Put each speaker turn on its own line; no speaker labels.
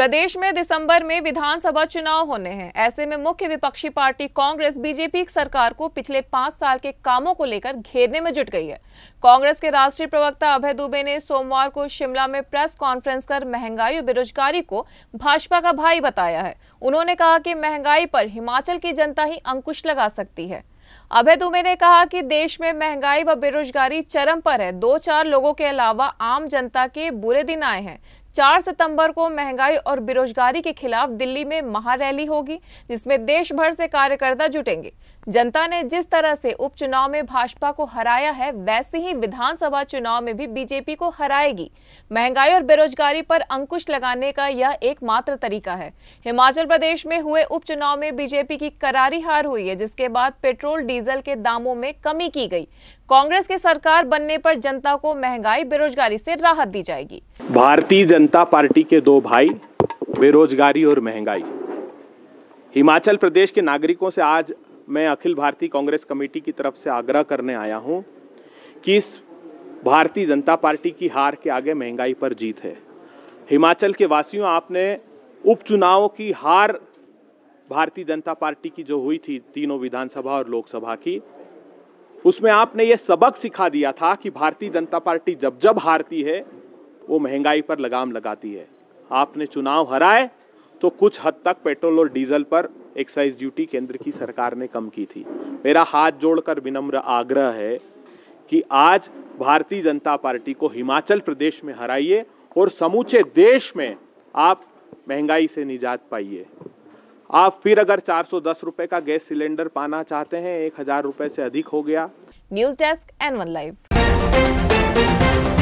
प्रदेश में दिसंबर में विधानसभा चुनाव होने हैं ऐसे में मुख्य विपक्षी पार्टी कांग्रेस बीजेपी सरकार को पिछले पांच साल के कामों को लेकर घेरने में जुट गई है कांग्रेस के राष्ट्रीय प्रवक्ता अभय दुबे ने सोमवार को शिमला में प्रेस कॉन्फ्रेंस कर महंगाई और बेरोजगारी को भाजपा का भाई बताया है उन्होंने कहा कि महंगाई पर हिमाचल की जनता ही अंकुश लगा सकती है अभय दुबे ने कहा कि देश में महंगाई व बेरोजगारी चरम पर है दो चार लोगों के अलावा आम जनता के बुरे दिन आए हैं चार सितंबर को महंगाई और बेरोजगारी के खिलाफ दिल्ली में महारैली होगी जिसमें देश भर से कार्यकर्ता जुटेंगे जनता ने जिस तरह से उपचुनाव में भाजपा को हराया है वैसे ही विधानसभा चुनाव में भी बीजेपी को हराएगी महंगाई और बेरोजगारी पर अंकुश लगाने का यह एकमात्र तरीका है हिमाचल प्रदेश में हुए उपचुनाव में बीजेपी की करारी हार हुई है जिसके बाद पेट्रोल डीजल के दामों में कमी की गई कांग्रेस की सरकार बनने पर जनता को महंगाई बेरोजगारी से राहत दी जाएगी
भारतीय जनता पार्टी के दो भाई बेरोजगारी और महंगाई हिमाचल प्रदेश के नागरिकों से आज मैं अखिल भारतीय कांग्रेस कमेटी की तरफ से आग्रह करने आया हूं कि इस भारतीय जनता पार्टी की हार के आगे महंगाई पर जीत है हिमाचल के वासियों आपने उपचुनाव की हार भारतीय जनता पार्टी की जो हुई थी तीनों विधानसभा और लोकसभा की उसमें आपने ये सबक सिखा दिया था कि भारतीय जनता पार्टी जब जब हारती है वो महंगाई पर लगाम लगाती है आपने चुनाव हराए तो कुछ हद तक पेट्रोल और डीजल पर एक्साइज ड्यूटी केंद्र की सरकार ने कम की थी मेरा हाथ जोड़कर विनम्र आग्रह है कि आज भारतीय जनता पार्टी को हिमाचल प्रदेश में हराइए और समूचे देश में आप महंगाई से निजात पाइए आप फिर अगर चार सौ दस रूपए का गैस सिलेंडर पाना चाहते हैं एक हजार रूपए से अधिक हो गया
news desk N one live